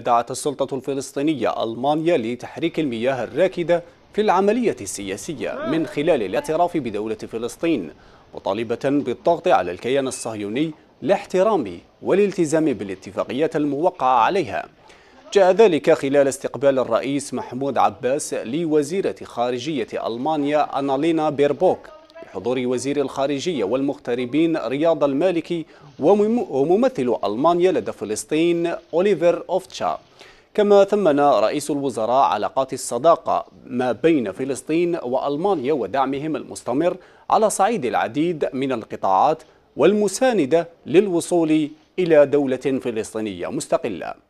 دعت السلطة الفلسطينية ألمانيا لتحريك المياه الراكدة في العملية السياسية من خلال الاعتراف بدولة فلسطين مطالبة بالضغط على الكيان الصهيوني لاحترام والالتزام بالاتفاقيات الموقعة عليها جاء ذلك خلال استقبال الرئيس محمود عباس لوزيرة خارجية ألمانيا أنالينا بيربوك بحضور وزير الخارجية والمغتربين رياض المالكي وممثل ألمانيا لدى فلسطين أوليفر أوفتشا كما ثمن رئيس الوزراء علاقات الصداقة ما بين فلسطين وألمانيا ودعمهم المستمر على صعيد العديد من القطاعات والمساندة للوصول إلى دولة فلسطينية مستقلة